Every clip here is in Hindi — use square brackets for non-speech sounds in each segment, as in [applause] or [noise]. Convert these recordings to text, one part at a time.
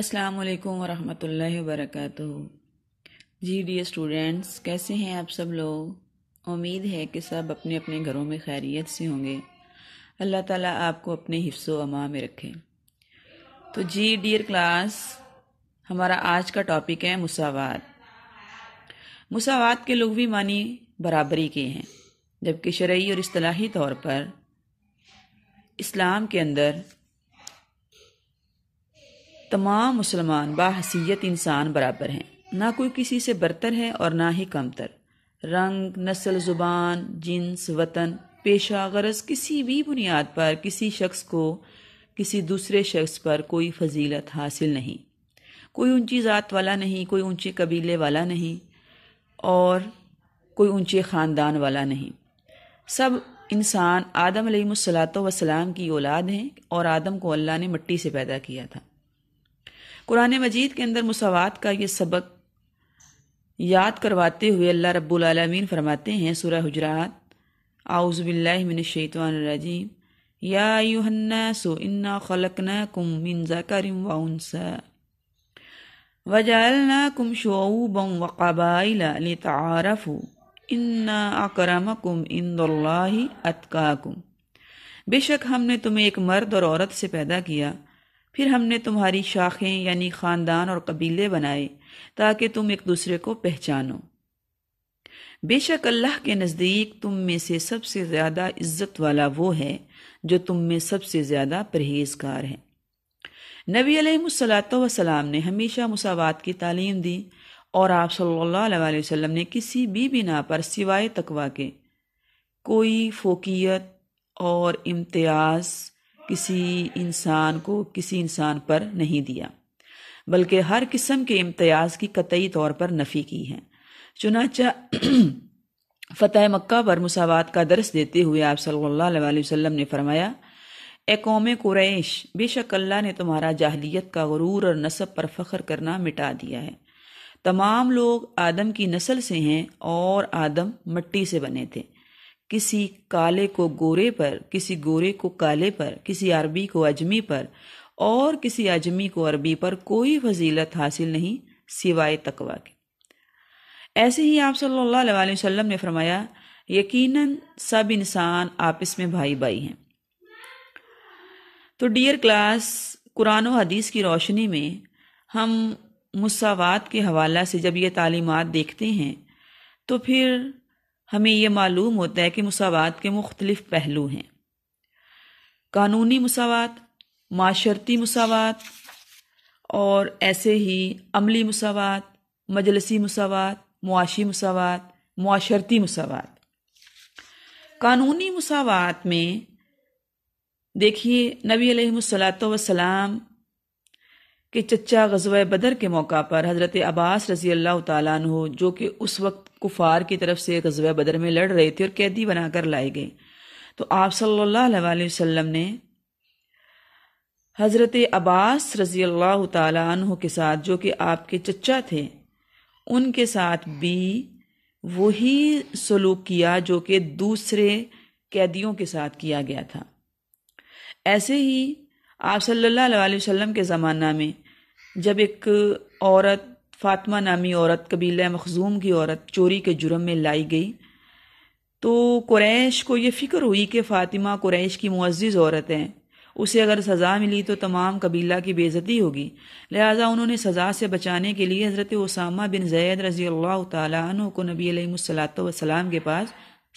अस्सलाम वालेकुम रहमतुल्लाहि वबरकatuh जी डी स्टूडेंट्स कैसे हैं आप सब लोग उम्मीद है कि सब अपने अपने घरों में खैरियत से होंगे अल्लाह ताला आपको अपने हिफ्स अमा में रखे तो जी डियर क्लास हमारा आज का टॉपिक है मुसावात मुसावात के लोग भी मानी बराबरी के हैं जबकि शरय और असलाही तौर पर इस्लाम के अंदर तमाम मुसलमान बासीत इंसान बराबर हैं ना कोई किसी से बरतर है और ना ही कमतर रंग नस्ल ज़ुबान जिन्स वतन पेशा गरज किसी भी बुनियाद पर किसी शख्स को किसी दूसरे शख्स पर कोई फजीलत हासिल नहीं कोई ऊंची ज़ात वाला नहीं कोई ऊंचे कबीले वाला नहीं और कोई ऊंचे ख़ानदान वाला नहीं सब इंसान आदम सलात वसलाम की औलाद हैं और आदम को अल्लाह ने मिट्टी से पैदा किया था कुरान मजीद के अंदर मुसावत का ये सबक याद करवाते हुए अल्लाह रब्बुलमीन फरमाते हैं सूर्य हजरात आउज़बिल्लिमिनशैतवानरजीम या युहन्ना सो इन्ना खलकना कुम मिन जकरिम वाउनसा वजालना कुम शोबम वक़ाबाइलाफ़ू इन्ना अकरम कुम इंदल्ला अतकाकुम बेशक हमने तुम्हें एक मर्द और औरत से पैदा किया फिर हमने तुम्हारी शाखें यानी ख़ानदान और कबीले बनाए ताकि तुम एक दूसरे को पहचानो बेशक अल्लाह के नज़दीक तुम में से सबसे ज़्यादा इज़्ज़त वाला वो है जो तुम में सबसे ज़्यादा परहेजगार है नबी सलाम ने हमेशा मुसावात की तालीम दी और आप सल्लल्लाहु अलैहि वसल्लम ने किसी भी बिना पर सिवाय तकवा के कोई फोकियत और इम्तियाज़ किसी इंसान को किसी इंसान पर नहीं दिया बल्कि हर किस्म के इम्तियाज़ की कतई तौर पर नफ़ी की है चुनाचा [clears throat] फतेह मक्का पर मुसावत का दर्स देते हुए आप सल्लल्लाहु अलैहि वसल्लम ने फरमाया ए कौम कुरैश बेशक अल्लाह ने तुम्हारा जाहलीत का गुरूर और नसब पर फ़ख्र करना मिटा दिया है तमाम लोग आदम की नस्ल से हैं और आदम मट्टी से बने थे किसी काले को गोरे पर किसी गोरे को काले पर किसी अरबी को अजमी पर और किसी अजमी को अरबी पर कोई फजीलत हासिल नहीं सिवाय तकवा के ऐसे ही आप सल्लल्लाहु अलैहि वसल्लम ने फरमाया यकीनन सब इंसान आपस में भाई भाई हैं तो डियर क्लास कुरान और हदीस की रोशनी में हम मुसावात के हवाला से जब ये तालीमात देखते हैं तो फिर हमें यह मालूम होता है कि मसावत के मुख्तलिफ पहलू हैं कानूनी मसावत माशरती मसावत और ऐसे ही अमली मसावत मजलसी मसावत मुआशी मसावत माशरती मसावत कानूनी मसावत में देखिए नबी सलाम के चचा गजब बदर के मौका पर हज़रत अब्बास रज़ी अल्लाह तु जो कि उस वक्त कुफार की तरफ से गजब बदर में लड़ रहे थे और कैदी बनाकर लाए गए तो आप सल्ला वसम ने हज़रत अब्बास रजी अल्लाह तु के साथ जो कि आपके चचा थे उनके साथ भी वही सलूक किया जो कि दूसरे कैदियों के साथ किया गया था ऐसे ही आप सल्ला वसम के ज़माना में जब एक औरत फातमा नामी औरत कबीला मखजूम की औरत चोरी के जुर्म में लाई गई तो कुरैश को ये फ़िक्र हुई कि फ़ातिमा कुरैश की मुआज़ औरत है उसे अगर सज़ा मिली तो तमाम कबीला की बेज़ती होगी लिहाजा उन्होंने सज़ा से बचाने के लिए हज़रत उसामा बिन जैद रज़ी अल्लाह तु को नबी वसलाम के पास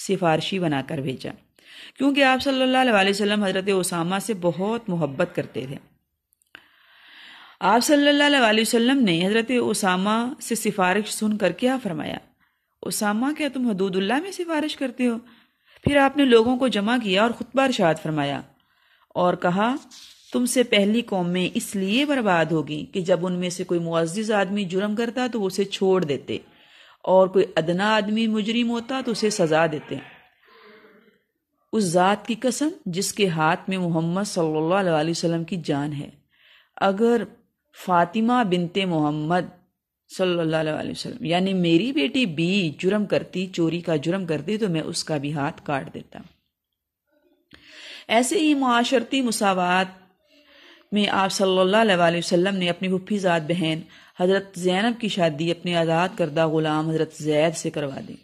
सिफारशी बनाकर भेजा क्योंकि आप सल्लल्लाहु अलैहि वसल्लम हज़रत उसामा से बहुत मोहब्बत करते थे आप सल्ला अलैहि ने हज़रत उसामा से सिफारिश सुन कर क्या फरमाया उसामा क्या तुम हदूदुल्ला में सिफारिश करते हो फिर आपने लोगों को जमा किया और खुतबा शाद फरमाया और कहा तुमसे पहली कौमें इसलिए बर्बाद होगी कि जब उनमें से कोई मुआज़ आदमी जुर्म करता तो उसे छोड़ देते और कोई अदना आदमी मुजरिम होता तो उसे सजा देते उस ज़ात की कसम जिसके हाथ में मोहम्मद सल्लल्लाहु अलैहि वसल्लम की जान है अगर फातिमा बिनते मोहम्मद सल्लल्लाहु वसल्लम यानी मेरी बेटी भी जुर्म करती चोरी का जुर्म करती तो मैं उसका भी हाथ काट देता ऐसे ही माशरती मुसावत में आप सल्लल्लाहु अलैहि वसल्लम ने अपनी भुफी ज़ात बहन हज़रत जैनब की शादी अपने आज़ाद करदा ग़ुलाम हज़रत जैद से करवा दी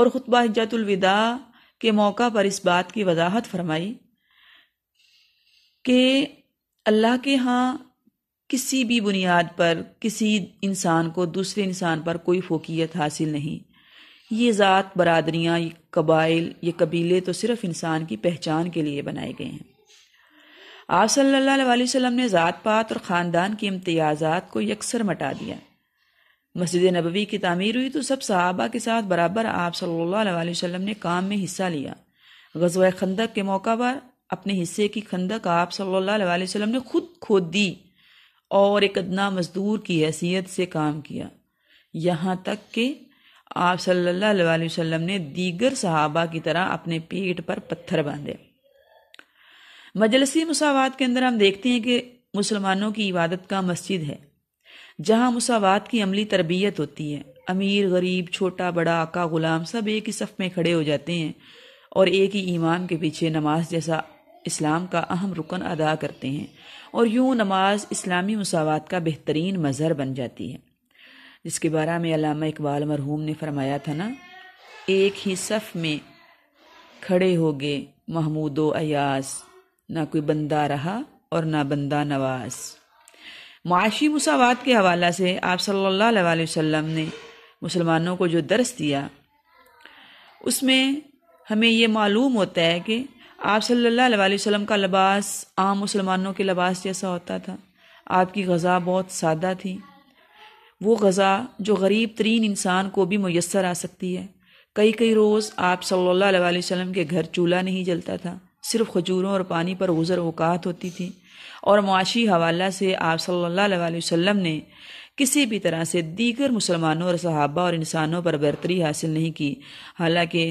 और ख़ुतबा हजतुलविदा के मौका पर इस बात की वजाहत फरमाई कि अल्लाह के यहाँ किसी भी बुनियाद पर किसी इंसान को दूसरे इंसान पर कोई फोकियत हासिल नहीं ये ज़ात बरदरियाँ कबाइल ये कबीले तो सिर्फ इंसान की पहचान के लिए बनाए गए हैं आप सल्ला वसम ने ज़ात पात और ख़ानदान के इम्तियाज़ात को यकसर मटा दिया मस्जिद नबवी की तमीर हुई तो सब सहाबा के साथ बराबर आप सल्ला अलैहि ने काम में हिस्सा लिया गजवा खंदक के मौका पर अपने हिस्से की खंदक आप सल्ला वसम ने खुद खोद दी और एक अदना मजदूर की हैसियत से काम किया यहाँ तक कि आप सल्ला वसम ने दीगर सहाबा की तरह अपने पेट पर पत्थर बांधे मजलसी मसावत के अंदर हम देखते हैं कि मुसलमानों की इबादत का मस्जिद है जहाँ मसावत की अमली तरबियत होती है अमीर गरीब छोटा बड़ा आका गुलाम सब एक ही सफ़ में खड़े हो जाते हैं और एक ही ईमाम के पीछे नमाज जैसा इस्लाम का अहम रुकन अदा करते हैं और यूँ नमाज इस्लामी मसावत का बेहतरीन मज़हर बन जाती है जिसके बारे में अलामा इकबाल मरहूम ने फरमाया था ना एक ही सफ़ में खड़े हो गए महमूद अयास ना कोई बंदा रहा और ना बंदा नवाज माशी मसावत के हवाला से आप सल्लल्लाहु अलैहि वसल्लम ने मुसलमानों को जो दर्स दिया उसमें हमें ये मालूम होता है कि आप अलैहि वसल्लम का लबास आम मुसलमानों के लबास जैसा होता था आपकी गज़ा बहुत सादा थी वो गज़ा जो गरीब तरीन इंसान को भी मैसर आ सकती है कई कई रोज़ आप अलैहि वसम के घर चूल्हा नहीं जलता था सिर्फ खजूरों और पानी पर गुजर अवकात होती थी और मुआशी हवाला से आप सल्ला वसम ने किसी भी तरह से दीगर मुसलमानों और सहाबा और इंसानों पर बेहतरी हासिल नहीं की हालांकि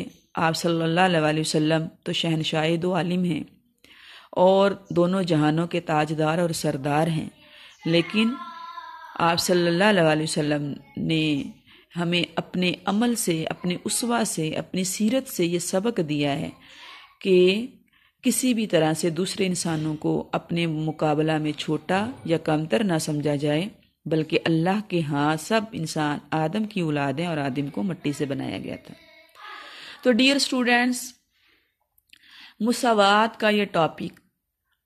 आप सल्लल्लाहु अलैहि वसल्लम तो शहनशाह दो आलिम हैं और दोनों जहानों के ताजदार और सरदार हैं लेकिन आप सल्लल्लाहु अलैहि वसल्लम ने हमें अपने अमल से अपने उसवा से अपनी सीरत से ये सबक दिया है कि किसी भी तरह से दूसरे इंसानों को अपने मुकाबला में छोटा या कमतर ना समझा जाए बल्कि अल्लाह के हाँ सब इंसान आदम की औलादें और आदम को मट्टी से बनाया गया था तो डियर स्टूडेंट्स मुसावात का ये टॉपिक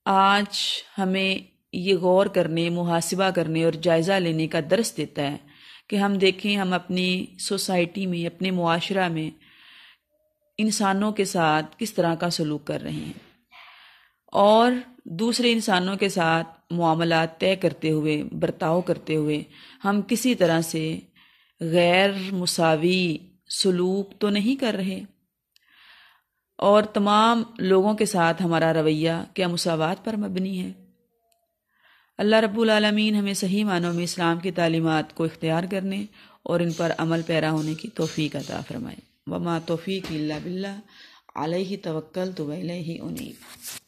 आज हमें ये गौर करने मुहासिबा करने और जायज़ा लेने का दर्स देता है कि हम देखें हम अपनी सोसाइटी में अपने माशरा में इंसानों के साथ किस तरह का सलूक कर रहे हैं और दूसरे इंसानों के साथ मामला तय करते हुए बर्ताव करते हुए हम किसी तरह से गैर मुसावी सलूक तो नहीं कर रहे और तमाम लोगों के साथ हमारा रवैया क्या मसावत पर मबनी है अल्लाह रब्बुल रबालमीन हमें सही मानों में इस्लाम की तालीमत को इख्तियार करने और इन पर अमल पैरा होने की तोफ़ी अता फरमाए वमा तोफ़ी बिल्ला अलैहि तवक्ल तो ही उनीब